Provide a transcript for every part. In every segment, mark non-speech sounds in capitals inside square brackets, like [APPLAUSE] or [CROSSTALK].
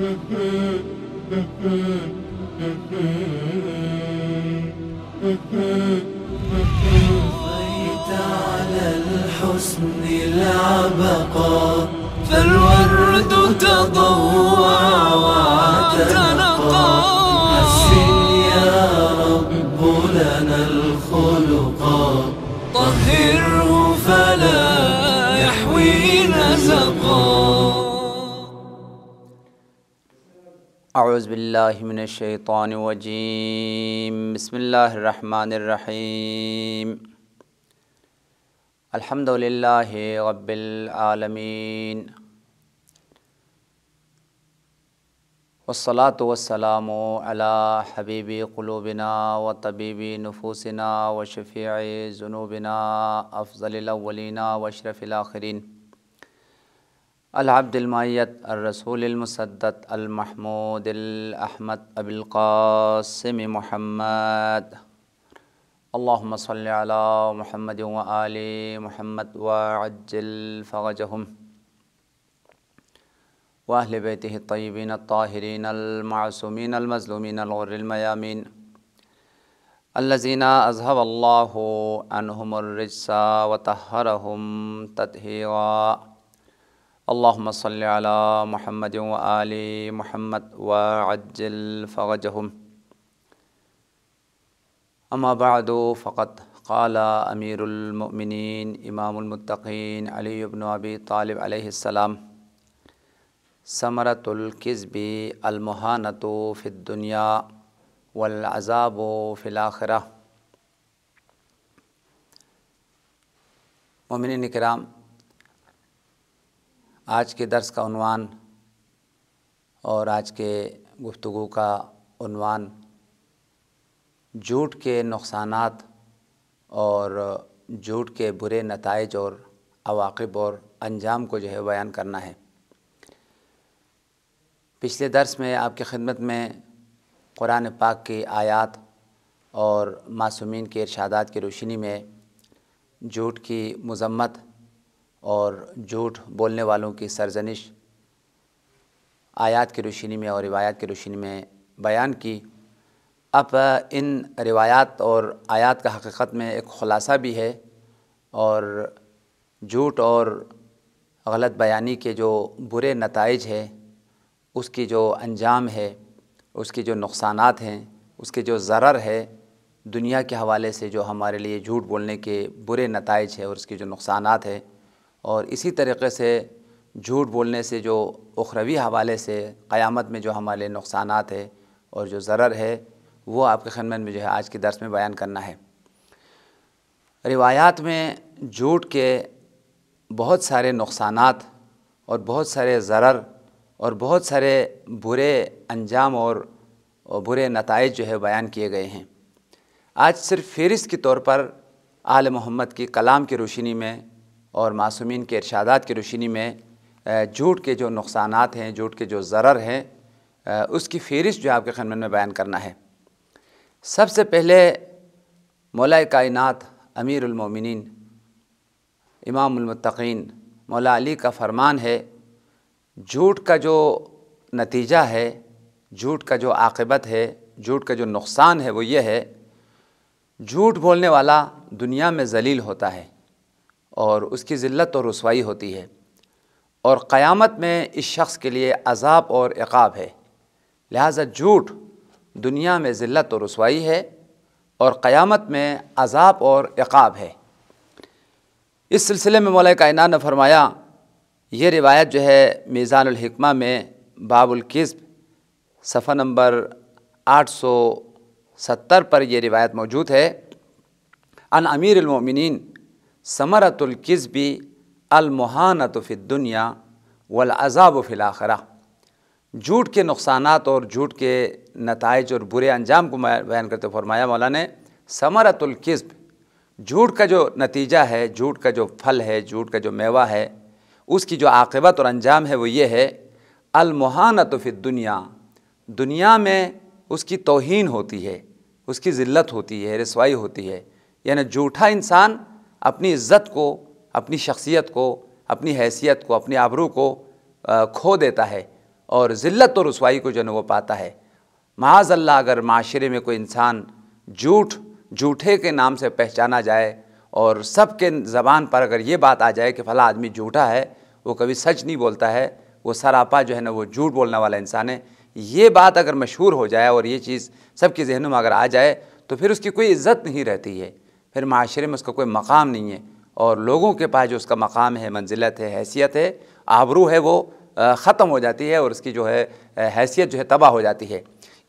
طغيت على الحسن العبقى فالورد تضوى وعتنى अज़बिल्लिमिनशैतानवजीम बसमीम अलहमदिल्ला रबालमीन वसलात वसलाम अला हबीबी क़लूबिना व तबीबी नफूसना व शफ़ी जुनूबिना अफ़लवलिना व शरफ़िलाखरीन العبد المؤيد الرسول المسدد المحمود الأحمد أبي القاسم محمد اللهم صل على محمد وآل محمد وعجل فرجهم وأهل بيته الطيبين الطاهرين المعصومين المظلومين الغر الميامين الذين أذهب الله عنهم الرجس وطهرهم تطهيرا अल्लाम सल महमद आल महमद वज्जल फ़जहम अमाबाद फ़क़त क़ाल अमीरमिन इमामतकीन अलीबन अबी तालब समरतुल्कस्बी अलमहानतो फ़िद्दुनिया वलज़ाब फ़िलाखरा ममिन कराम आज के दर्स का उन्वान और आज के गुफ्तु का उन्वान जूट के नुकसान और जूट के बुरे नतज और अवाकब और अंजाम को जो है बयान करना है पिछले दर्स में आपकी खिदमत में कुरान पाक की आयात और मासूमिन के इरशादात की रोशनी में जूट की मजम्मत और झूठ बोलने वालों की सरजनिश आयात की रोशनी में और रिवायात की रोशनी में बयान की अब इन रिवायात और आयात का हकीकत में एक ख़ुलासा भी है और झूठ और गलत बयानी के जो बुरे नतज हैं उसकी जो अंजाम है उसके जो नुकसान हैं उसके जो ज़र है दुनिया के हवाले से जो हमारे लिए झूठ बोलने के बुरे नतज है और उसके जो नुकसान है और इसी तरीक़े से झूठ बोलने से जो उखरवी हवाले से क़यामत में जो हमारे नुकसान है और जो ज़र है वो आपके खनमन में जो है आज के दर्स में बयान करना है रिवायात में झूठ के बहुत सारे नुकसान और बहुत सारे ज़र और बहुत सारे बुरे अंजाम और, और बुरे नतज जो है बयान किए गए हैं आज सिर्फ फहरिस्त के तौर पर आल मोहम्मद की कलाम की रोशनी में और मासूमिन के इर्शादात की रोशनी में जूट के जो नुकसान हैं जूट के जो ज़र्र हैं उसकी फहरिश जो आपके खनमन में बयान करना है सबसे पहले मौला कायनत अमीरमिन इमामतिन मौला अली का फरमान है झूठ का जो नतीजा है झूठ का जो आकबत है झूठ का जो नुकसान है वो ये है झूठ बोलने वाला दुनिया में जलील होता है और उसकी ज़िलत और रसवाई होती है और क़यामत में इस शख्स के लिए अजाब और एकाब है लिहाजा झूठ दुनिया में ज़िलत और रसवाई है और क़यामत में अजाब और इक़ाब है इस सिलसिले में मौलिक कायन ने फरमाया ये रिवायत जो है मीज़ानकमा में बाबुलकस्ब सफ़ा नंबर आठ सौ सत्तर पर यह रिवायत मौजूद है अन अमीर अमीरमिन समरतुल्कस्बी अलमहानतफ़िदुनिया वलअज़ाब फ़िलाखरा झूठ के नुकसान और झूठ के नतज और बुरे अंजाम को बयान करते फरमाया मौला ने समरतुल्कस्ब झूठ का जो नतीजा है झूठ का जो फल है झूठ का जो मेवा है उसकी जो आकबत और अंजाम है वो ये है अलमहानतफ़ि दुनिया दुनिया में उसकी तोहन होती है उसकी ज़िल्त होती है रसवाई होती है यानी झूठा इंसान अपनी इज़्ज़त को अपनी शख्सियत को अपनी हैसियत को अपनी आबरू को खो देता है और ज़िल्त और रसवाई को जो है वो पाता है महाजल्ला अगर माशरे में कोई इंसान झूठ झूठे के नाम से पहचाना जाए और सब के ज़बान पर अगर ये बात आ जाए कि फला आदमी झूठा है वो कभी सच नहीं बोलता है वो सरापा जो है ना वो झूठ बोलने वाला इंसान है ये बात अगर मशहूर हो जाए और ये चीज़ सबके जहनों में अगर आ जाए तो फिर उसकी कोई इज़्ज़त नहीं रहती है फिर माशरे में उसका कोई मकाम नहीं है और लोगों के पास जो उसका मकाम है मंजिलत है हैसियत है आबरू है वो ख़त्म हो जाती है और उसकी जो है हैसियत जो है तबाह हो जाती है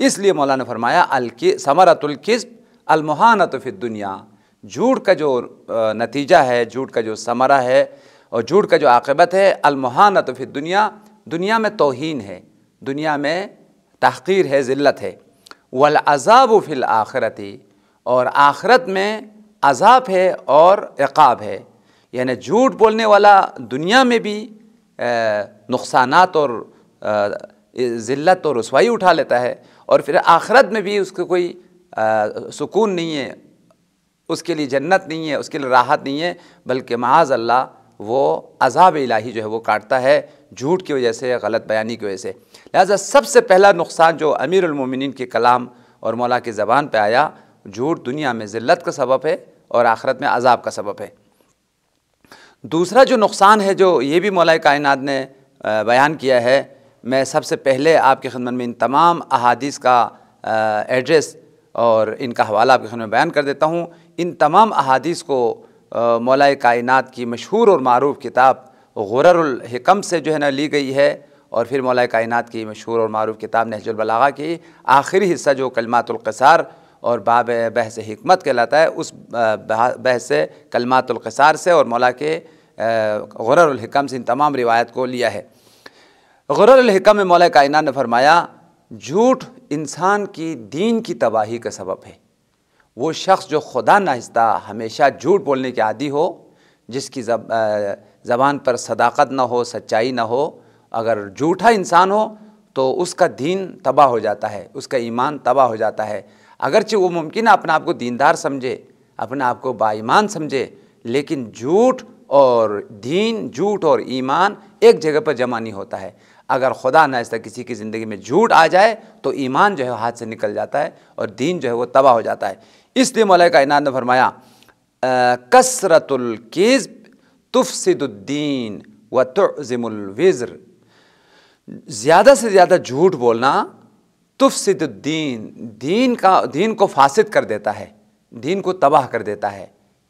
इसलिए मौलाना फरमाया अलकि अलमहानत फिर दुनिया झूठ का जो नतीजा है झूठ का जो समरा है और झूठ का जो आकबत है अलमहानत फिर दुनिया दुनिया में तोहन है दुनिया में तहक़ीर है ज़िल्त है वल फिल आखरती और आखरत में अजाब है और एक़ाब है यानी झूठ बोलने वाला दुनिया में भी नुकसान और ज़िलत और रसवाई उठा लेता है और फिर आखरत में भी उसको कोई सुकून नहीं है उसके लिए जन्नत नहीं है उसके लिए राहत नहीं है बल्कि माज अल्लाह वो अजाब इलाही जो है वो काटता है झूठ की वजह से गलत बयानी की वजह से लिहाजा सबसे पहला नुकसान जो अमीरमिन के कलाम और मौला की ज़बान पर आया झूठ दुनिया में ज़िलत का सबब है और आखरत में अजाब का सबब है दूसरा जो नुकसान है जो ये भी मौलाए कायनात ने बयान किया है मैं सबसे पहले आपके खदमत में इन तमाम अहादीस का एड्रेस और इनका हवाला आपके खदमत में बयान कर देता हूँ इन तमाम अहादीस को मौलाए कायनात की मशहूर और मरूफ किताब गुररकम से जो है ना ली गई है और फिर मौलाए कायनात की मशहूर और मरूफ किताब नहजुलबलागा की आखिरी हिस्सा जो कलमातुलकसार और बाब बहस हमत कहलाता है उस बहस कलमातुल्कसार से और मौला के गररकम से इन तमाम रिवायत को लिया है गररकम में मौला कायनात ने फरमाया झूठ इंसान की दीन की तबाही का सबब है वो शख्स जो खुदा नाहिस्ता हमेशा झूठ बोलने के आदि हो जिसकी जब ज़बान पर सदाकत ना हो सच्चाई ना हो अगर झूठा इंसान हो तो उसका दीन तबाह हो जाता है उसका ईमान तबाह हो जाता है अगरचे वो मुमकिन अपने आप को दीनदार समझे अपने आप को बाईमान समझे लेकिन झूठ और दीन झूठ और ईमान एक जगह पर जमा नहीं होता है अगर खुदा नास्ता किसी की ज़िंदगी में झूठ आ जाए तो ईमान जो है हाथ से निकल जाता है और दीन जो है वो तबाह हो जाता है इसलिए मौल कायनात ने फरमाया कसरतुल्किज़ तुफसदुद्दीन व तुज़िमुलविज़्र ज़्यादा से ज़्यादा झूठ बोलना तुफसिद दीन दीन का दीन को फासिद कर देता है दीन को तबाह कर देता है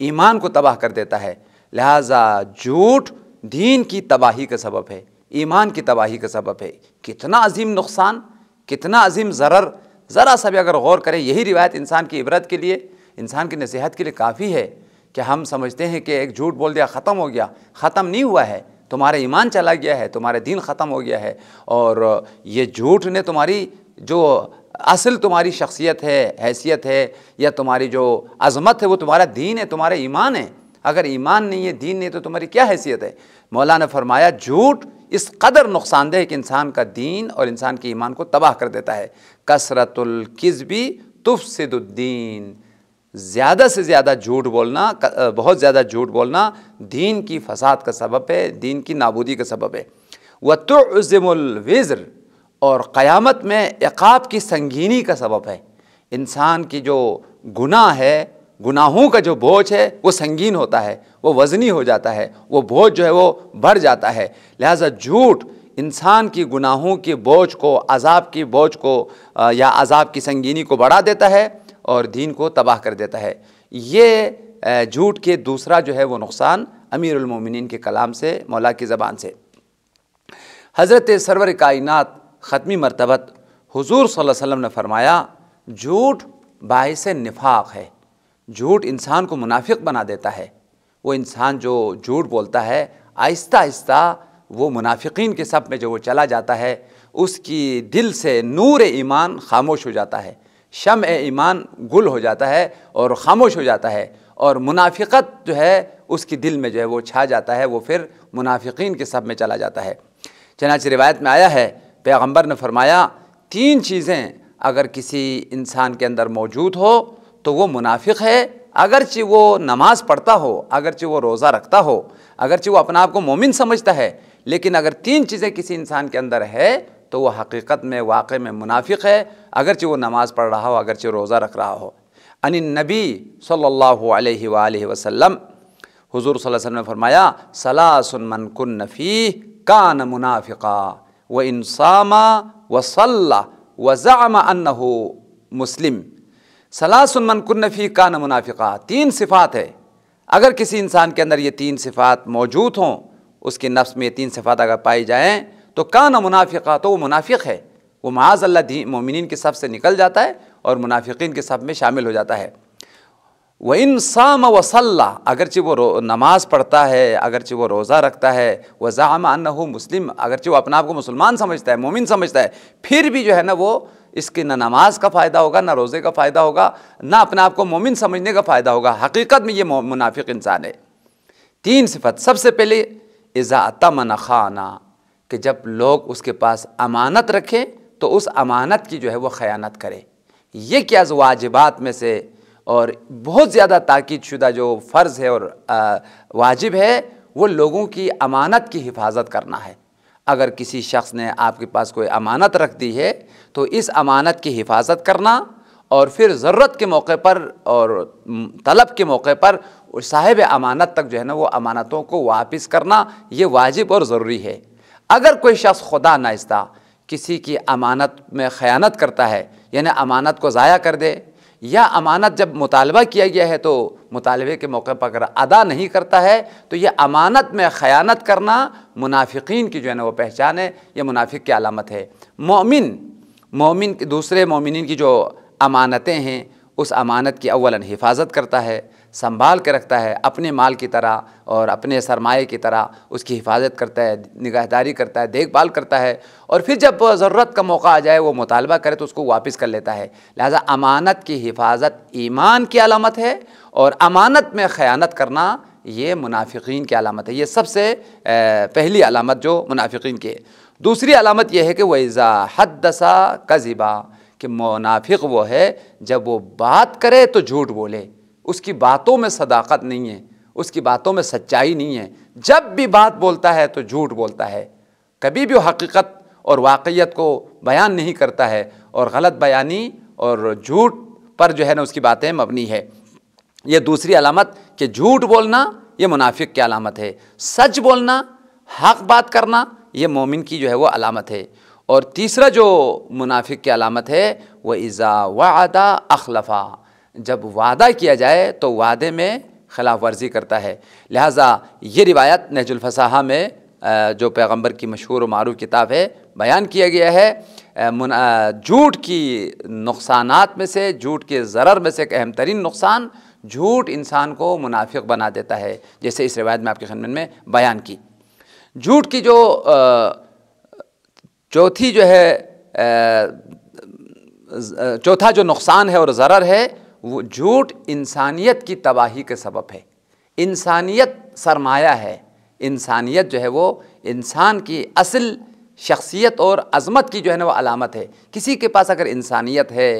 ईमान को तबाह कर देता है लिहाजा झूठ दीन की तबाही का सबब है ईमान की तबाही का सबब है कितना अजीम नुकसान कितना अजीम ज़रर ज़रा सा भी अगर गौर करें यही रिवायत इंसान की इबरत के लिए इंसान की नसीहत के लिए काफ़ी है कि हम समझते हैं कि एक झूठ बोल दिया ख़त्म हो गया ख़त्म नहीं हुआ है तुम्हारा ईमान चला गया है तुम्हारा दीन ख़त्म हो गया है और ये झूठ ने तुम्हारी जो असल तुम्हारी शख्सियत है हैसियत है या तुम्हारी जो अजमत है वो तुम्हारा दीन है तुम्हारा ईमान है अगर ईमान नहीं है दीन नहीं तो तुम्हारी क्या हैसियत है मौलाना फरमाया झूठ इस कदर नुकसानदेह कि इंसान का दीन और इंसान के ईमान को तबाह कर देता है तुफ तुफसदुद्दीन ज़्यादा से ज़्यादा झूठ बोलना बहुत ज़्यादा झूठ बोलना दीन की फसाद का सबब है दीन की नाबूदी का सबब है वतुज़मुलविज़्र और क़यामत में एकाब की संगीनी का सबब है इंसान की जो गुनाह है गुनाहों का जो बोझ है वो संगीन होता है वो वज़नी हो जाता है वो बोझ जो है वो बढ़ जाता है लिहाजा झूठ इंसान की गुनाहों के बोझ को अजाब की बोझ को या अजाब की संगीनी को बढ़ा देता है और दीन को तबाह कर देता है ये झूठ के दूसरा जो है वो नुकसान अमीरमिन के कलाम से मौला की ज़बान से हज़रत सरवर कायनात ख़त्मी मरतबत हजूर सल्लम ने फरमाया झूठ बायस नफाक है झूठ इंसान को मुनाफिक बना देता है वो इंसान जो झूठ बोलता है आहिस्ता आहिस्ता वो मुनाफिकीन के सब में जो वो चला जाता है उसकी दिल से नूर ईमान खामोश हो जाता है शम ईमान गुल हो जाता है और खामोश हो जाता है और मुनाफिकत जो है उसकी दिल में जो है वो छा जाता है वो फिर मुनाफिकीन के सब में चला जाता है चनाच रिवायत में आया है पैगंबर ने फरमाया तीन चीज़ें अगर किसी इंसान के अंदर मौजूद हो तो वो मुनाफिक है अगरचे वो नमाज़ पढ़ता हो अगरचे वो रोज़ा रखता हो अगरचे वो अपने आप को मोमिन समझता है लेकिन अगर तीन चीज़ें किसी इंसान के अंदर है तो वह हकीकत में वाक़ में मुनाफिक है अगरचे वो नमाज़ पढ़ रहा हो अगरचे रोज़ा रख रहा हो अन नबी सल्लल्लाहु अलैहि सल्ला वसल्लम हुजूर सल्लल्लाहु अलैहि वसल्लम ने फरमाया सलासुन मन नफ़ी का कान मुनाफ़िका व इंसामा व सल्ला व ज़ामा अन्न हो मुस्लिम सलासमन कन्नफ़ी का न मुनाफिका तीन सिफ़ात है अगर किसी इंसान के अंदर ये तीन सिफ़ात मौजूद हों उसके नफ्स में ये तीन सिफ़ात अगर पाई जाएँ तो का न मुनाफिका तो वो मुनाफिक है वो माज़ अल्लाह मोमिन के सब से निकल जाता है और मुनाफिकीन के सब में शामिल हो जाता है व इन साम वसल्ला अगरचे वो नमाज़ पढ़ता है अगरचि वो रोज़ा रखता है व ज़ाम हो मुस्लिम अगरचे वो अपने आप को मुसलमान समझता है मोमिन समझता है फिर भी जो है ना वो इसके ना नमाज का फ़ायदा होगा ना रोज़े का फ़ायदा होगा ना अपने आप को मोमिन समझने का फ़ायदा होगा हकीकत में ये मुनाफिक इंसान है तीन सिफत सबसे पहले इज़ाता मन खाना कि जब लोग उसके पास अमानत रखें तो उस अमानत की जो है वह ख़यानत करें ये क्या वाजिबात में से और बहुत ज़्यादा ताक़द शुदा जो फ़र्ज़ है और वाजिब है वो लोगों की अमानत की हिफाजत करना है अगर किसी शख्स ने आपके पास कोई अमानत रख दी है तो इस अमानत की हिफाजत करना और फिर ज़रूरत के मौके पर और तलब के मौके पर साहिब अमानत तक जो है ना वो अमानतों को वापस करना ये वाजिब और ज़रूरी है अगर कोई शख्स खुदा नाइस्ता किसी की अमानत में ख़यानत करता है यानी अमानत को ज़ाया कर दे या अमानत जब मुतालबा किया गया है तो मुतालबे के मौके पर अगर अदा नहीं करता है तो यह अमानत में ख़यानत करना मुनाफिकीन की जो है ना वो पहचान है यह मुनाफिक की अलामत है मोमिन मोमिन दूसरे मोमिन की जो अमानतें हैं उस अमानत की अवला हिफाजत करता है संभाल के रखता है अपने माल की तरह और अपने सरमाए की तरह उसकी हिफाजत करता है निगाहदारी करता है देखभाल करता है और फिर जब ज़रूरत का मौका आ जाए वो मुतालबा करे तो उसको वापस कर लेता है लिहाजा अमानत की हिफाजत ईमान की अलामत है और अमानत में ख़यानत करना ये मुनाफिकीन की अलामत है ये सबसे पहली अलामत जो मुनाफिकीन की है दूसरी अलामत यह है कि हद दसा कज़िबा कि मुनाफिक वो है जब वो बात करे तो झूठ बोले उसकी बातों में सदाकत नहीं है उसकी बातों में सच्चाई नहीं है जब भी बात बोलता है तो झूठ बोलता है कभी भी वो हकीकत और वाकईत को बयान नहीं करता है और गलत बयानी और झूठ पर जो है ना उसकी बातें मबनी है ये दूसरी अलामत कि झूठ बोलना ये मुनाफिक की अलामत है सच बोलना हक बात करना ये मोमिन की जो है वो अलामत है और तीसरा जो मुनाफिक की अलामत है वह इज़ा वादा अखलफ़ा जब वादा किया जाए तो वादे में खिलाफ वर्जी करता है लिहाजा ये रिवायत नहजुलफसाहा में जो पैगंबर की मशहूर मारूफ किताब है बयान किया गया है झूठ की नुकसान में से झूठ के ज़र में से एक अहम तरीन नुकसान झूठ इंसान को मुनाफिक बना देता है जैसे इस रिवायत में आपके खनमन में बयान की झूठ की जो चौथी जो है चौथा जो नुकसान है और ज़र है वो झूठ इंसानियत की तबाही के सबब है इंसानियत सरमाया है इंसानियत जो है वो इंसान की असल शख्सियत और अज़मत की जो है ना वो अलामत है किसी के पास अगर इंसानियत है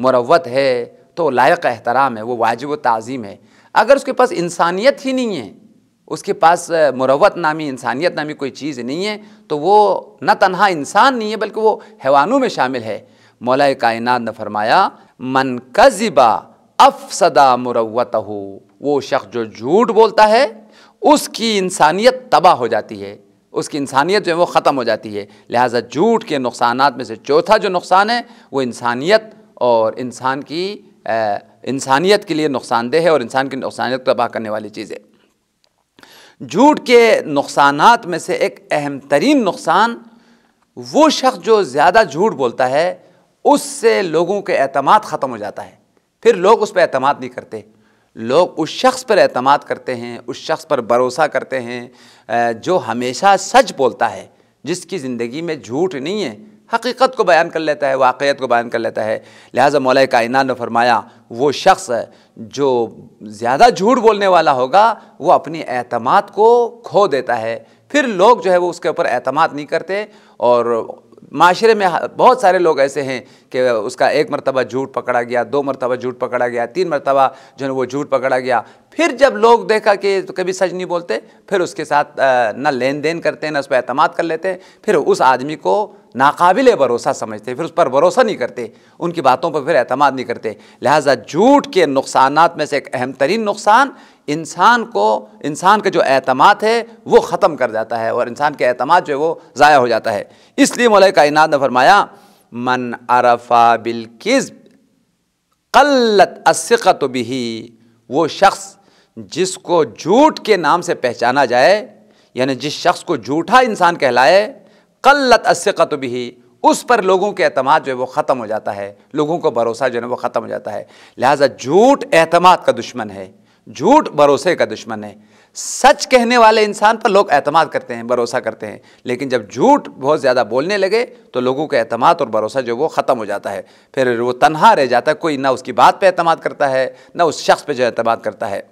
मुरवत है तो लायक एहतराम है वो वाजिब तज़ीम है अगर उसके पास इंसानियत ही नहीं है उसके पास मुरवत नामी इंसानियत नामी कोई चीज़ नहीं है तो वो न तनहा इंसान नहीं है बल्कि वो हैवानों में शामिल है मौला कायनात ने फरमाया मन कज़िबा अफसदा मुरवत हो वो शख्स जो झूठ बोलता है उसकी इंसानियत तबाह हो जाती है उसकी इंसानियत जो है वो ख़त्म हो जाती है लिहाजा झूठ के नुकसान में से चौथा जो नुकसान है वो इंसानियत और इंसान की इंसानियत के लिए नुकसानदेह है और इंसान की नुकसानियत तबाह करने वाली चीज़ है झूठ के नुकसान में से एक अहम तरीन नुकसान वो शख्स जो ज़्यादा झूठ बोलता है उससे लोगों के अतमाद ख़त्म हो जाता है फिर लोग उस पर अतमाद नहीं करते लोग उस शख्स पर अतमाद करते हैं उस शख्स पर भरोसा करते हैं जो हमेशा सच बोलता है जिसकी ज़िंदगी में झूठ नहीं है हकीकत को बयान कर लेता है वाक़ियत को बयान कर लेता है लिहाजा मौल कायनात ने फरमाया वो शख्स जो ज़्यादा झूठ बोलने वाला होगा वो अपनी अतमाद को खो देता है फिर लोग जो है वो उसके ऊपर अतमाद नहीं करते और माशरे में बहुत सारे लोग ऐसे हैं कि उसका एक मरतबा झूठ पकड़ा गया दो मरतबा झूठ पकड़ा गया तीन मरतबा जो है वो झूठ पकड़ा गया फिर जब लोग देखा कि तो कभी सच नहीं बोलते फिर उसके साथ ना लेन देन करते हैं ना उस पर अहतम कर लेते हैं फिर उस आदमी को नाकाबिल भरोसा समझते फिर उस पर भरोसा नहीं करते उनकी बातों पर फिर अतमाद नहीं करते लिहाजा झूठ के नुकसान में से एक अहम तरीन नुकसान इंसान को इंसान का जो एतमाद है वो ख़त्म कर जाता है और इंसान के अतमाद जो है वो ज़ाया हो जाता है इसलिए मौल इनाद ने फरमाया मन अरफा बिलकिज़ कल्लत अस्कत भी वो शख्स जिसको झूठ के नाम से पहचाना जाए यानी जिस शख्स को झूठा इंसान कहलाए कल्लत असक़त भी उस पर लोगों के अतमाद जो है वो ख़त्म हो जाता है लोगों को भरोसा जो है वो ख़त्म हो जाता है लिहाजा झूठ अहतमाद का दुश्मन है झूठ भरोसे का दुश्मन है सच कहने वाले इंसान पर लोग अहतमाद करते हैं भरोसा करते हैं लेकिन जब झूठ बहुत ज़्यादा बोलने लगे तो लोगों का अहतमाद और भरोसा जो वो ख़त्म हो जाता है फिर वो तनहा रह जाता है कोई ना उसकी बात पर अहतमाद करता है ना उस शख्स पर जो अहतमाद करता है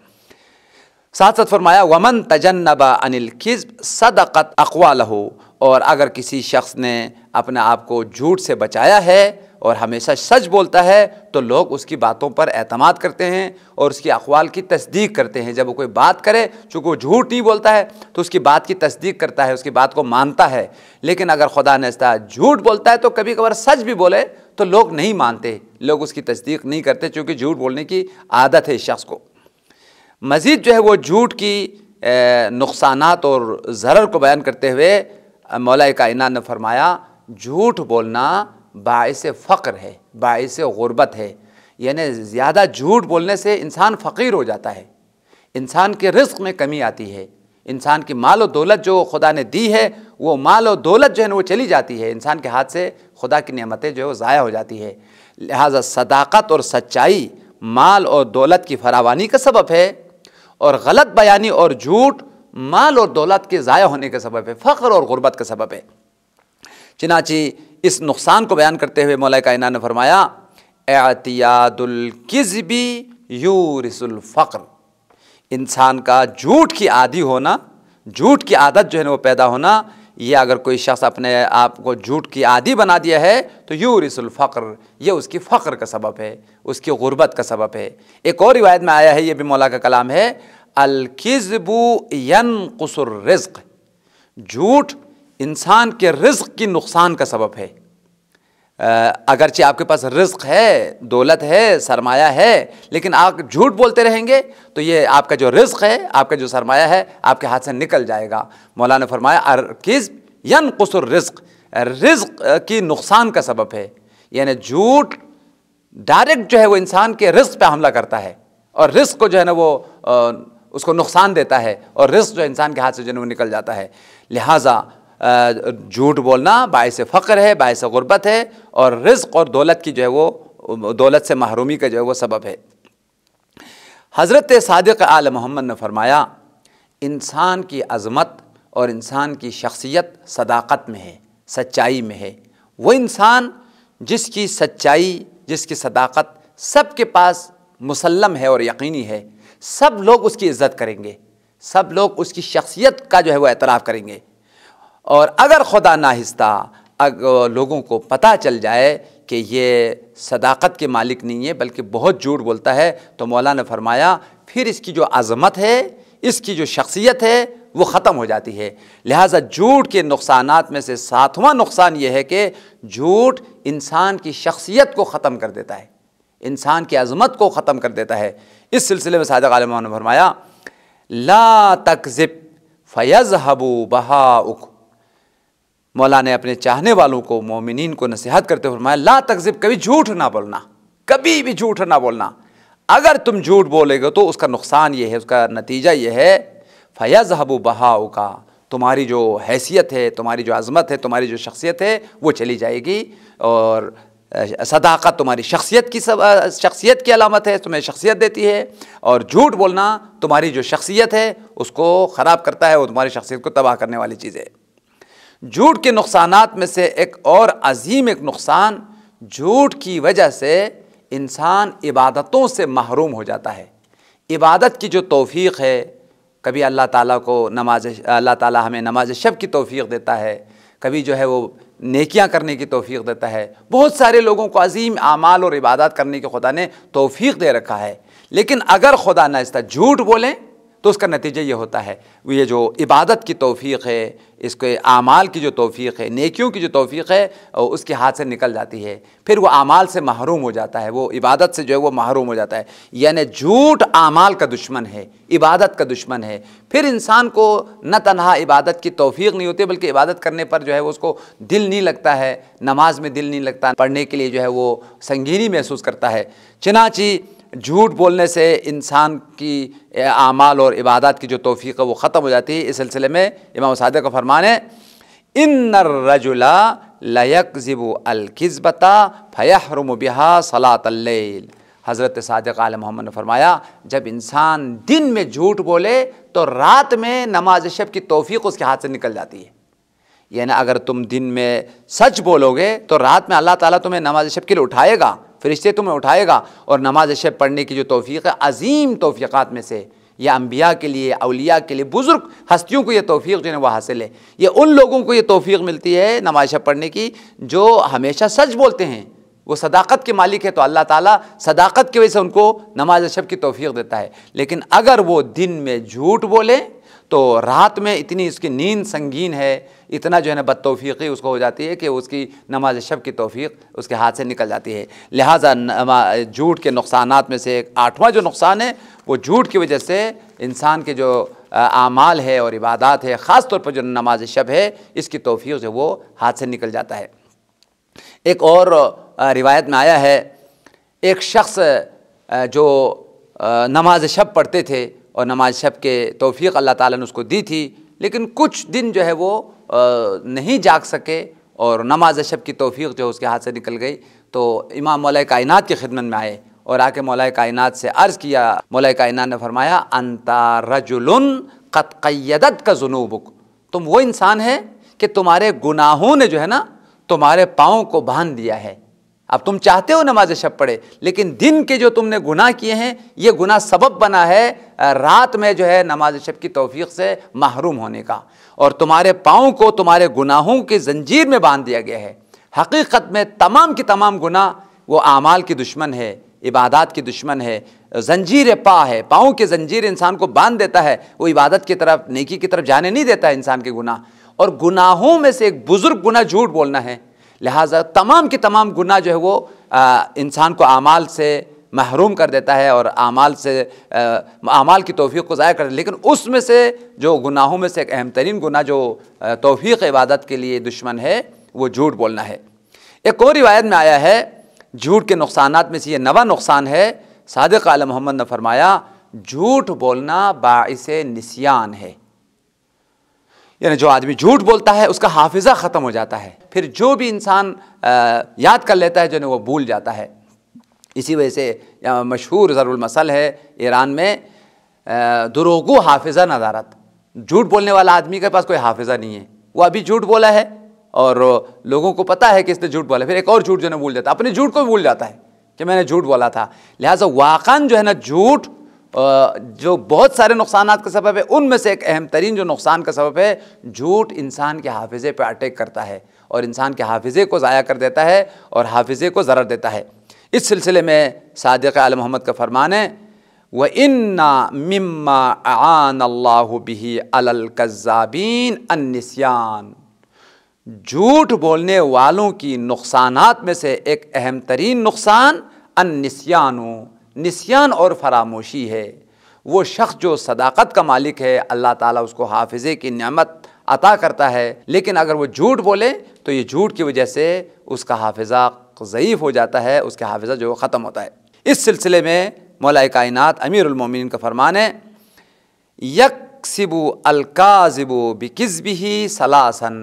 साथ साथ फरमाया वमन तजन्नबा अनिल खिज़ सदक़त अकवा लहो और अगर किसी शख्स ने अपने आप को झूठ से बचाया है और हमेशा सच बोलता है तो लोग उसकी बातों पर अतमाद करते हैं और उसकी अखवाल की तस्दीक करते हैं जब वो कोई बात करे चूँकि वो झूठ नहीं बोलता है तो उसकी बात की तस्दीक करता है उसकी बात को मानता है लेकिन अगर खुदा नस्ता झूठ बोलता है तो कभी कभार सच भी बोले तो लोग नहीं मानते लोग उसकी तस्दीक नहीं करते चूँकि झूठ बोलने की आदत है इस शख्स को मज़ीद जो है वो झूठ की नुकसान और ज़र को बयान करते हुए मौला कायन ने फरमाया झूठ बोलना बायस फ़क्र है बायस ग़ुरबत है यानी ज़्यादा झूठ बोलने से इंसान फ़कीर हो जाता है इंसान के रिस्क में कमी आती है इंसान की माल और दौलत जो खुदा ने दी है वो माल और दौलत जो है ना वो चली जाती है इंसान के हाथ से खुदा की नियमतें जो है वो ज़ाया हो जाती है लिहाजा सदाकत और सच्चाई माल और दौलत की फरावानी का सबब है और गलत बयानी और झूठ माल और दौलत के ज़ाया होने का सबब है फ़ख्र और ग़ुरबत का सबब है चनाची इस नुकसान को बयान करते हुए मौला कायना ने फरमाया एहतियातुल्कबी यूरसुल्फ़्र इंसान का झूठ की आदि होना झूठ की आदत जो है ना वो पैदा होना ये अगर कोई शख्स अपने आप को झूठ की आदि बना दिया है तो यू यूरसुल्फ़्र ये उसकी फ़ख्र का सबब है उसकी गुर्बत का सबब है एक और रिवायत में आया है ये भी मौला का कलाम है अलकबू यन कसुर रिज्क झूठ इंसान के रिज्क की नुकसान का सबब है अगरचे आपके पास रिज्क है दौलत है सरमाया है लेकिन आप झूठ बोलते रहेंगे तो ये आपका जो रिज्क है आपका जो सरमाया है आपके हाथ से निकल जाएगा मौलाना फरमाया अर किस यन कसुर रिज्क रिज्क की नुकसान का सबब है यानी झूठ डायरेक्ट जो है वो इंसान के रिस्क पे हमला करता है और रिस्क को जो है ना वो उसको नुकसान देता है और रिस्क जो इंसान के हाथ से जो है वो निकल जाता है लिहाजा झूठ बोलना बायस फ़ख्र है बायस ग़ुरबत है और रिज़ और दौलत की जो है वो दौलत से महरूमी का जो है वो सबब है हज़रत सदक आल मोहम्मद ने फरमाया इंसान की अज़मत और इंसान की शख्सियत सदाकत में है सच्चाई में है वो इंसान जिसकी सच्चाई जिसकी सदाकत सब के पास मुसलम है और यकीनी है सब लोग उसकी इज़्ज़त करेंगे सब लोग उसकी शख्सियत का जो है वह एतराफ़ करेंगे और अगर खुदा नाहिस्ता लोगों को पता चल जाए कि ये सदाकत के मालिक नहीं है बल्कि बहुत झूठ बोलता है तो मौला ने फरमाया फिर इसकी जो आज़मत है इसकी जो शख्सियत है वो ख़त्म हो जाती है लिहाजा झूठ के नुकसान में से सातवां नुकसान ये है कि झूठ इंसान की शख्सियत को ख़त्म कर देता है इंसान की अजमत को ख़त्म कर देता है इस सिलसिले में सादक आलम ने फरमाया ला तकज़िब फ़ैज़ हबू बहा उख मौला ने अपने चाहने वालों को मोमिन को नसीहत करते हुए फरमाया ला तकजीब कभी झूठ ना बोलना कभी भी झूठ ना बोलना अगर तुम झूठ बोलेगे तो उसका नुकसान ये है उसका नतीजा ये है फयाज हबू बहाओ का तुम्हारी जो हैसियत है तुम्हारी जो आज़मत है तुम्हारी जो शख्सियत है वो चली जाएगी और सदाकत तुम्हारी शख्सियत की सब शख्सियत की अलामत है तुम्हें शख्सियत देती है और झूठ बोलना तुम्हारी जो शख्सियत है उसको ख़राब करता है वो तुम्हारी शख्सियत को तबाह करने वाली चीज़ है झूठ के नुकसान में से एक और अजीम एक नुकसान झूठ की वजह से इंसान इबादतों से महरूम हो जाता है इबादत की जो तोफ़ी है कभी अल्लाह ताला को नमाज अल्लाह ताला हमें नमाज शब की तोफ़ी देता है कभी जो है वो नेकियां करने की तोफ़ी देता है बहुत सारे लोगों को अजीम अमाल और इबादत करने की खुदा ने तोफ़ी दे रखा है लेकिन अगर खुदा ना झूठ बोलें तो उसका नतीजा ये होता है ये जो इबादत की तोफ़ी है इसके आमाल की जो तोफ़ी है नेकियों की जो तोफ़ी है उसके हाथ से निकल जाती है फिर वो आमाल से महरूम हो जाता है वो इबादत से जो है वो महरूम हो जाता है यानी झूठ आमाल का दुश्मन है इबादत का दुश्मन है फिर इंसान को न तनहा इबादत की तोफ़ी नहीं होती बल्कि इबादत करने पर जो है वो उसको दिल नहीं लगता है नमाज में दिल नहीं लगता पढ़ने के लिए जो है वो संगीनी महसूस करता है चनाची झूठ बोलने से इंसान की आमाल और इबादत की जो तोफ़ी है वो ख़त्म हो जाती है इस सिलसिले में इमाम सादक का फरमान है इन रजुला लयक ज़िबू अलकस्बता फ़यहरम सलातल हज़रत सादक आल मोहम्मद ने फरमाया जब इंसान दिन में झूठ बोले तो रात में नमाज शब की तोफ़ी उसके हाथ से निकल जाती है यानी अगर तुम दिन में सच बोलोगे तो रात में अल्लाह ताला तुम्हें नमाज शब के लिए उठाएगा फरिश्ते तुम्हें उठाएगा और नमाज शब पढ़ने की जो तोफ़ी है अजीम तोफ़ीक़ात में से यह अम्बिया के लिए अलिया के लिए बुज़ुर्ग हस्तियों को यह तोफ़ी जिन्हें वह हासिल है ये उन लोगों को यह तोफ़ी मिलती है नमाज शब पढ़ने की जो हमेशा सच बोलते हैं वो सदाकत के मालिक है तो अल्लाह ताला सदाकत की वजह से उनको नमाज शब की तोफ़ी देता है लेकिन अगर वो दिन में झूठ बोले तो रात में इतनी उसकी नींद संगीन है इतना जो है ना बदतौफ़ी उसको हो जाती है कि उसकी नमाज शब की तोफ़ी उसके हाथ से निकल जाती है लिहाजा झूठ के नुकसान में से एक आठवां जो नुकसान है वो झूठ की वजह से इंसान के जो आमाल है और इबादत है ख़ास तौर पर जो नमाज शब है इसकी तोफ़ी से वो हाथ से निकल जाता है एक और रिवायत में आया है एक शख्स जो नमाज शब पढ़ते थे और नमाज शब के तोफ़ी अल्लाह ताला ने उसको दी थी लेकिन कुछ दिन जो है वो नहीं जाग सके और नमाज शब की तोफ़ी जो उसके हाथ से निकल गई तो इमाम मौल कायन की खिदमत में आए और आके मौल कायन से अर्ज़ किया मौल कायन ने फरमाया अंता रजुलन कत कैदत का जुनूबुक तुम वो इंसान है कि तुम्हारे गुनाहों ने जो है ना तुम्हारे पाँव को बांध दिया है अब तुम चाहते हो नमाज शब पढ़े लेकिन दिन के जो तुमने गुनाह किए हैं ये गुनाह सबब बना है रात में जो है नमाज शब की तोफ़ी से महरूम होने का और तुम्हारे पाँव को तुम्हारे गुनाहों की जंजीर में बांध दिया गया है हकीकत में तमाम के तमाम गुनाह वो आमाल की दुश्मन है इबादत की दुश्मन है जंजीर पा है पाँव की जंजीर इंसान को बांध देता है वो इबादत की तरफ नेकी की तरफ जाने नहीं देता है इंसान के गुनाह और गुनाहों में से एक बुज़ुर्ग गुना झूठ बोलना है लिहाजा तमाम के तमाम गुना जो है वो इंसान को आमाल से महरूम कर देता है और आमाल से आमाल की तोफ़ी को ज़ाया कर लेकिन उसमें से जो गुनाहों में से एक अहम तरीन गुना जो तोफ़ी इबादत के लिए दुश्मन है वो झूठ बोलना है एक और रिवायत में आया है झूठ के नुकसान में से ये नवा नुकसान है सादक आल मोहम्मद ने फरमाया झूठ बोलना बास नसीान है यानी जो आदमी झूठ बोलता है उसका हाफिज़ा ख़त्म हो जाता है फिर जो भी इंसान याद कर लेता है जो वो भूल जाता है इसी वजह से मशहूर ज़रूरमसल है ईरान में दुरोगो हाफिज़ा नदारत झूठ बोलने वाला आदमी के पास कोई हाफिज़ा नहीं है वो अभी झूठ बोला है और लोगों को पता है कि इसने झूठ बोला फिर एक और झूठ जो है भूल जाता है अपने झूठ को भूल जाता है कि मैंने झूठ बोला था लिहाजा वाक़ान जो है ना झूठ जो बहुत सारे नुकसान का सबब है उनमें से एक अहम तरीन जो नुकसान का सबब है झूठ इंसान के हाफिज़े पर अटैक करता है और इंसान के हाफिज़े को ज़ाया कर देता है और हाफिज़े को ज़र देता है इस सिलसिले में सदक़ आल मोहम्मद का फरमान है व इन्ना मम्मा आन अल्लाह बिही अलकज़ाबीन अनसियान झूठ बोलने वालों की नुकसानात में से एक अहम तरीन नुकसान अनसियानु नसियान और फरामोशी है वो शख्स जो सदाकत का मालिक है अल्लाह ताला उसको हाफिज़े की नमत अता करता है लेकिन अगर वो झूठ बोले तो ये झूठ की वजह से उसका हाफिज़ा ज़यीफ़ हो जाता है उसका हाफिज़ा जो ख़त्म होता है इस सिलसिले में मौलाए कायनत अमीरमिन का फरमान है यकसिबु अलकाजिबु बिकजबिही सलासन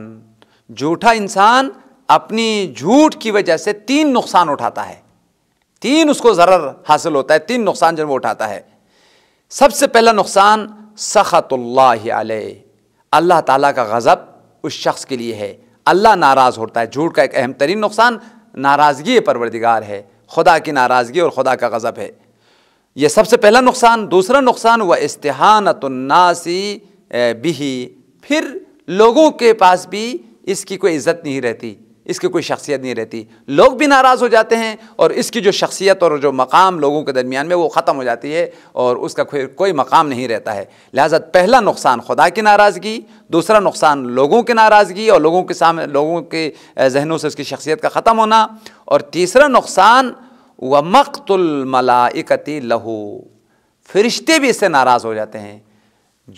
झूठा इंसान अपनी झूठ की वजह से तीन नुकसान उठाता है तीन उसको जरर हासिल होता है तीन नुकसान जब वो उठाता है सबसे पहला नुकसान सख़तुल्लाह अलैह अल्लाह ताला का गज़ब उस शख्स के लिए है अल्लाह नाराज़ होता है झूठ का एक अहम तरीन नुकसान नाराज़गी परवरदिगार है खुदा की नाराज़गी और खुदा का गज़ब है यह सबसे पहला नुकसान दूसरा नुकसान व इस्तेहानतनासी बिही फिर लोगों के पास भी इसकी कोई इज़्ज़त नहीं रहती इसकी कोई शख्सियत नहीं रहती लोग भी नाराज़ हो जाते हैं और इसकी जो शख्सियत और जो मकाम लोगों के दरमियान में वो ख़त्म हो जाती है और उसका फिर कोई मकाम नहीं रहता है लिहाजा पहला नुकसान खुदा की नाराज़गी दूसरा नुकसान लोगों की नाराज़गी और लोगों के सामने लोगों के जहनों से उसकी शख्सियत का ख़त्म होना और तीसरा नुकसान व मकतुलमलाकती लहू फरिश्ते भी इससे नाराज़ हो जाते हैं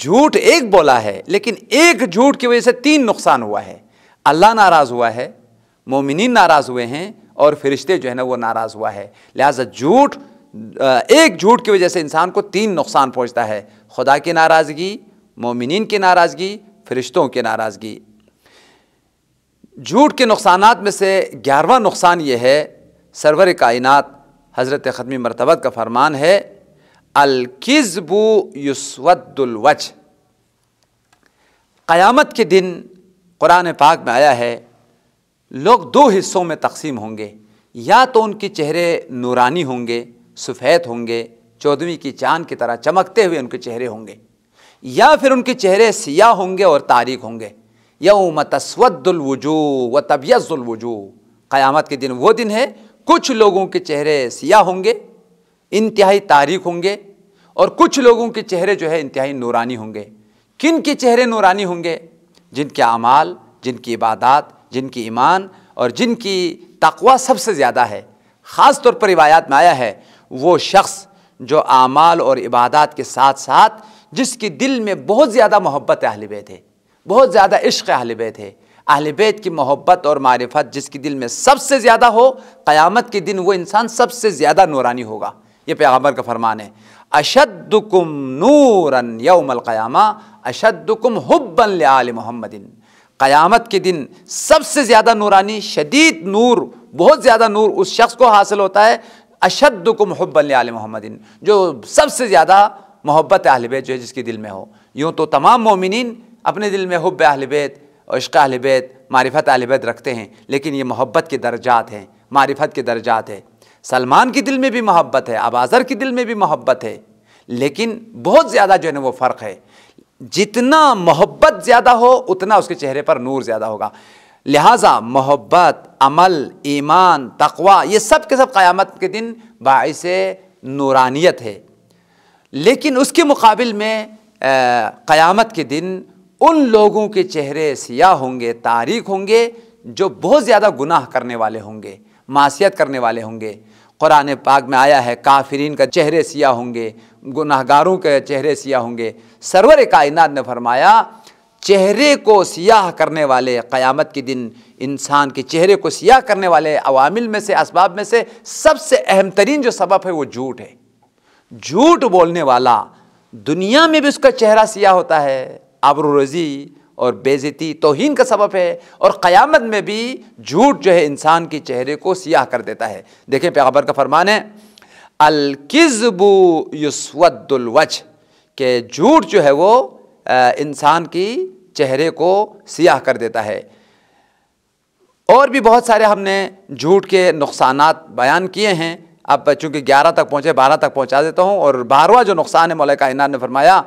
झूठ एक बोला है लेकिन एक झूठ की वजह से तीन नुकसान हुआ है अल्लाह नाराज़ हुआ है मोमिन नाराज़ हुए हैं और फरिश्ते जो है ना वो नाराज़ हुआ है लिहाजा झूठ एक झूठ की वजह से इंसान को तीन नुकसान पहुँचता है खुदा की नाराज़गी मोमिन की नाराज़गी फरिश्तों की नाराज़गी झूठ के नुकसान में से ग्यारहवा नुकसान ये है सरवर कायनत हज़रत ख़दमी मरतबत का फरमान है अलकिज़बू युसवदुलवज क़यामत के दिन कुरान पाक में आया है लोग दो हिस्सों में तकसीम होंगे या तो उनके चेहरे नूरानी होंगे सफ़ेद होंगे चौदहवीं की चांद की तरह चमकते हुए उनके चेहरे होंगे या फिर उनके चेहरे सियाह होंगे और तारीख होंगे यौम तस्वदुलवजू व तबियतुलवजू क़यामत के दिन वो दिन है कुछ लोगों के चेहरे सियाह होंगे इंतहाई तारीख होंगे और कुछ लोगों के चेहरे जो है इंतहाई नूरानी होंगे किन के चेहरे नूरानी होंगे जिनके अमाल जिनकी इबादत जिनकी ईमान और जिनकी तकवा सबसे ज़्यादा है ख़ास तौर पर रिवायात में आया है वो शख्स जो आमाल और इबादत के साथ साथ जिसके दिल में बहुत ज़्यादा मोहब्बत अहल बैत है बहुत ज़्यादा इश्क अहल बैत है अहल बैत की मोहब्बत और मारफत जिसके दिल में सबसे ज़्यादा हो क़यामत के दिन वो इंसान सबसे ज़्यादा नूरानी होगा ये पैगम्बर का फरमान है कुम नूरन यौमल क़यामा कुम हब्बन आल मोहम्मदिन क़यामत के दिन सबसे ज़्यादा नूरानी शदीद नूर बहुत ज़्यादा नूर उस शख्स को हासिल होता है अशद को महब्बन आल मोहम्मदिन जो सबसे ज़्यादा मोहब्बत अहल जो है जिसके दिल में हो यूँ तो तमाम मोमिन अपने दिल में हब अहलबैत बैत इश्क अहल मारिफत अहल रखते हैं लेकिन ये मोहब्बत के दर्जात हैं मारिफत के दर्जात है सलमान के दिल में भी मोहब्बत है अबाजर के दिल में भी मोहब्बत है लेकिन बहुत ज़्यादा जो है ना वो फ़र्क है जितना मोहब्बत ज़्यादा हो उतना उसके चेहरे पर नूर ज़्यादा होगा लिहाजा मोहब्बत अमल ईमान तकवा ये सब के सब क़यामत के दिन बायस नूरानियत है लेकिन उसके मुकाबल में क़यामत के दिन उन लोगों के चेहरे सियाह होंगे तारीख होंगे जो बहुत ज़्यादा गुनाह करने वाले होंगे मासीत करने वाले होंगे कुरान पाक में आया है काफरीन का चेहरे सियाह होंगे गुनाहगारों के चेहरे सियाह होंगे सरवर कायनात ने फरमाया चेहरे को सियाह करने वाले क़यामत के दिन इंसान के चेहरे को सियाह करने वाले अवामिल में से इसबाब में से सबसे अहम तरीन जो सबब है वो झूठ है झूठ बोलने वाला दुनिया में भी उसका चेहरा सियाह होता है आबरू रजी और बेजती तोहन का सबब है और क़यामत में भी झूठ जो है इंसान के चेहरे को सियाह कर देता है देखें पैगबर का फरमान है अलकिज़बू युसवदुलवज के झूठ जो है वो इंसान की चेहरे को सियाह कर देता है और भी बहुत सारे हमने झूठ के नुकसान बयान किए हैं अब चूँकि ग्यारह तक पहुँचे बारह तक पहुँचा देता हूँ और बारहवा जो नुकसान है मौलिक इनान ने फरमाया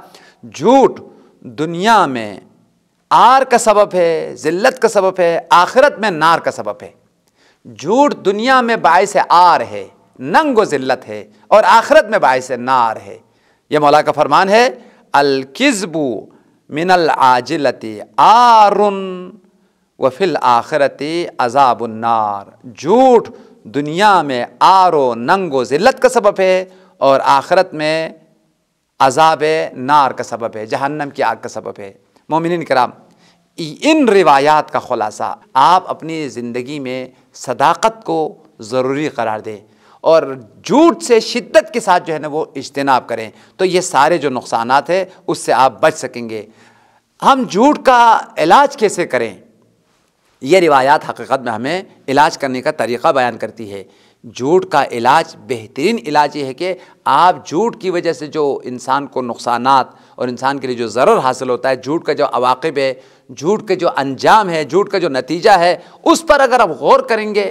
झूठ दुनिया में आर का सबब है ज़िल्लत का सबब है आखिरत में नार का सबब है झूठ दुनिया में बायस आर है नंग ज़िल्लत है और आखरत में बायस नार है यह मौला का फरमान है अलकिज़बू मिनल आजिलती आरुन वफिल आखरती अजाबुन्नार झूठ दुनिया में आरो नंगो ज़िल्लत का सबब है और आखरत में अजाब नार का सबब है जहन्नम की आग का सबब है मोमिन कराम इन रिवायात का ख़ुलासा आप अपनी ज़िंदगी में सदाकत को ज़रूरी करार दें और झूठ से शिद्दत के साथ जो है ना वो इजतनाब करें तो ये सारे जो नुकसान है उससे आप बच सकेंगे हम झूठ का इलाज कैसे करें ये रिवायात हकीकत में हमें इलाज करने का तरीक़ा बयान करती है झूठ का इलाज बेहतरीन इलाज ये है कि आप झूठ की वजह से जो इंसान को नुकसान और इंसान के लिए जो ज़रूर हासिल होता है झूठ का जो अवाकब है झूठ के जो अंजाम है झूठ का जो नतीजा है उस पर अगर आप गौर करेंगे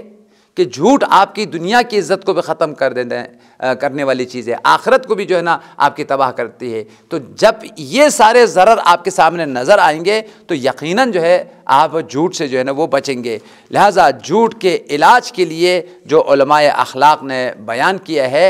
कि झूठ आपकी दुनिया की इज्जत को भी ख़त्म कर दे, दें करने वाली चीज़ है आखरत को भी जो है ना आपकी तबाह करती है तो जब ये सारे ज़रर आपके सामने नज़र आएंगे तो यकीनन जो है आप झूठ से जो है ना वो बचेंगे लिहाजा झूठ के इलाज के लिए जो अखलाक ने बयान किया है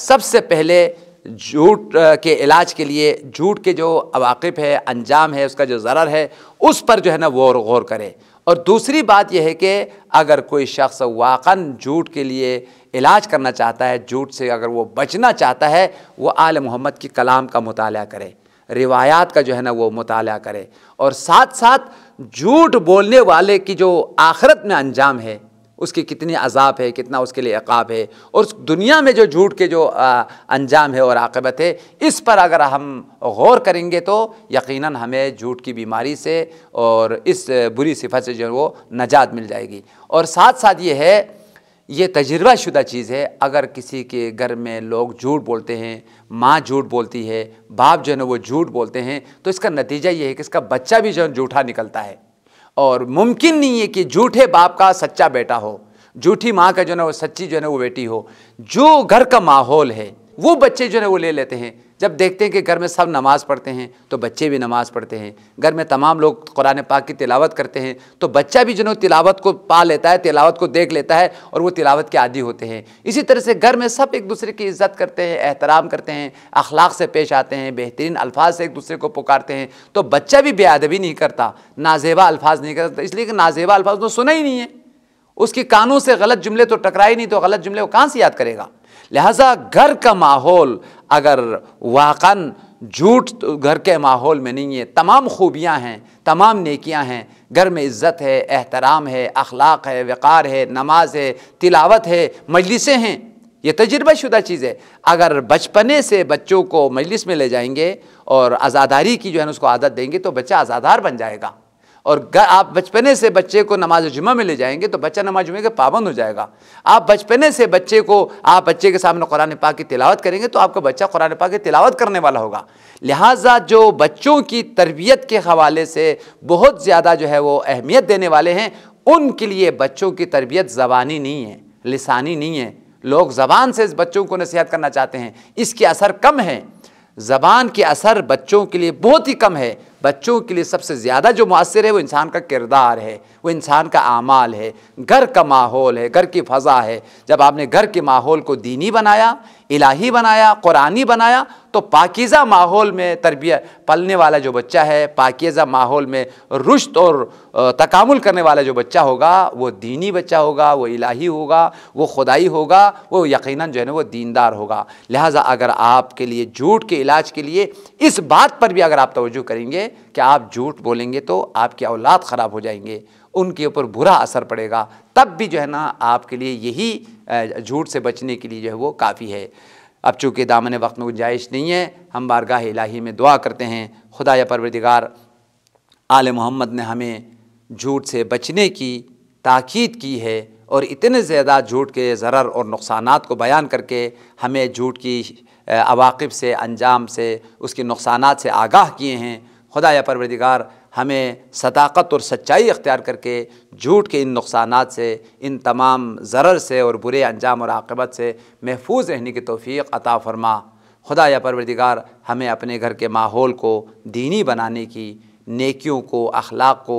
सबसे पहले झूठ के इलाज के लिए झूठ के जो अवाकिफ़ है अंजाम है उसका जो ज़रर है उस पर जो है ना वो गौर करें और दूसरी बात यह है कि अगर कोई शख्स वाकन झूठ के लिए इलाज करना चाहता है झूठ से अगर वो बचना चाहता है वो आल मोहम्मद की कलाम का मताल करे रिवायात का जो है ना वो मताल करे और साथ साथ झूठ बोलने वाले की जो आखरत में अंजाम है उसकी कितनी अजाब है कितना उसके लिए अकाब है और उस दुनिया में जो झूठ के जो अंजाम है और आकबत है इस पर अगर हम गौर करेंगे तो यकीनन हमें झूठ की बीमारी से और इस बुरी सिफत से जो है वो नजात मिल जाएगी और साथ साथ ये है ये तजर्बा शुदा चीज़ है अगर किसी के घर में लोग झूठ बोलते हैं माँ झूठ बोलती है बाप जो है ना वो झूठ बोलते हैं तो इसका नतीजा ये है कि इसका बच्चा भी जो है झूठा निकलता है और मुमकिन नहीं है कि झूठे बाप का सच्चा बेटा हो झूठी माँ का जो है वो सच्ची जो है वो बेटी हो जो घर का माहौल है वो बच्चे जो है वो ले लेते हैं जब देखते हैं कि घर में सब नमाज़ पढ़ते हैं तो बच्चे भी नमाज़ पढ़ते हैं घर में तमाम लोग कुरान पाक की तिलावत करते हैं तो बच्चा भी जिन्होंने तिलावत को पा लेता है तिलावत को देख लेता है और वो तिलावत के आदि होते हैं इसी तरह से घर में सब एक दूसरे की इज्जत करते हैं एहतराम करते हैं अखलाक से पेश आते हैं बेहतरीन अल्फाज से एक दूसरे को पुकारते हैं तो बच्चा भी बेअदबी नहीं करता नाजेबा अल्फाज नहीं करता इसलिए कि नाजेबा अल्फाज तो सुना ही नहीं है उसके कानों से गलत जुमले तो टकराए नहीं तो गलत जुमले वो कहाँ से याद करेगा लिहाजा घर का माहौल अगर वाकन झूठ तो घर के माहौल में नहीं है तमाम खूबियाँ हैं तमाम नेकियाँ हैं घर में इज़्ज़त है एहतराम है अखलाक है वक़ार है नमाज है तिलावत है मजलिसें हैं ये तजर्बा शुदा चीज़ है अगर बचपने से बच्चों को मजलिस में ले जाएंगे और आज़ादारी की जो है उसको आदत देंगे तो बच्चा आज़ादार बन जाएगा और आप बचपने से बच्चे को नमाज जुमा में ले जाएंगे तो बच्चा नमाज जुमे का पाबंद हो जाएगा आप बचपने से बच्चे को आप बच्चे के सामने कुरान पाक की तिलावत करेंगे तो आपका बच्चा कुरान पाक की तिलावत करने वाला होगा लिहाजा जो बच्चों की तरबियत के हवाले से बहुत ज़्यादा जो है वो अहमियत देने वाले हैं उनके लिए बच्चों की तरबियत ज़बानी नहीं है लसानी नहीं है लोग ज़बान से इस बच्चों को नसीहत करना चाहते हैं इसके असर कम है ज़बान के असर बच्चों के लिए बहुत ही कम है बच्चों के लिए सबसे ज़्यादा जो मुसर है वो इंसान का किरदार है वो इंसान का आमाल है घर का माहौल है घर की फ़ज़ा है जब आपने घर के माहौल को दीनी बनाया इलाही बनाया कुरानी बनाया तो पाकिज़ा माहौल में तरबियत पलने वाला जो बच्चा है पाकिज़ा माहौल में रुश्त और तकामुल करने वाला जो बच्चा होगा वो दीनी बच्चा होगा वो इलाही होगा वो खुदाई होगा वो यकीनन जो है ना वो दीनदार होगा लिहाजा अगर आपके लिए झूठ के इलाज के लिए इस बात पर भी अगर आप तोज्जो करेंगे कि आप झूठ बोलेंगे तो आपकी औलाद ख़राब हो जाएंगे उनके ऊपर बुरा असर पड़ेगा तब भी जो है ना आपके लिए यही झूठ से बचने के लिए जो है वो काफ़ी है अब चूँकि दामन वक्त में गुंजाइश नहीं है हम बारगाह इलाही में दुआ करते हैं खुदा या परवरदिगार आल मोहम्मद ने हमें झूठ से बचने की ताक़द की है और इतने ज़्यादा झूठ के ज़रर और नुकसान को बयान करके हमें झूठ की अवाकब से अंजाम से उसके नुकसान से आगाह किए हैं खुदा या परवरदिगार हमें सदाकत और सच्चाई अख्तियार करके झूठ के इन नुकसान से इन तमाम ज़र से और बुरे अंजाम और आकबत से महफूज रहने की तोफ़ी अता फ़रमा खुदा या परवरदिगार हमें अपने घर के माहौल को दीनी बनाने की नेकियों को अखलाक को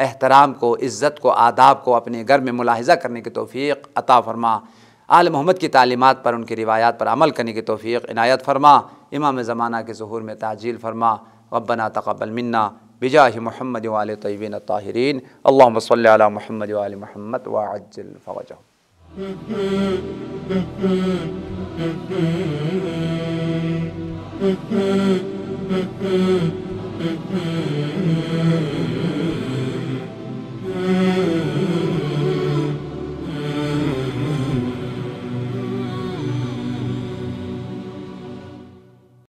एहतराम को इज़्ज़त को आदाब को अपने घर में मुलाहजा करने की तोफ़ी अता फ़रमा आल मोहम्मद की तालीमत पर उनकी रिवायात पर अमल करने की तोफ़ी इनायत फरमा इमाम ज़माना के जहूर में ताजील फरमा ربنا تقبل منا بجاه محمد وآل الطيبين الطاهرين اللهم صل على محمد وآل محمد وعجل فرجه Mm-hmm. [LAUGHS]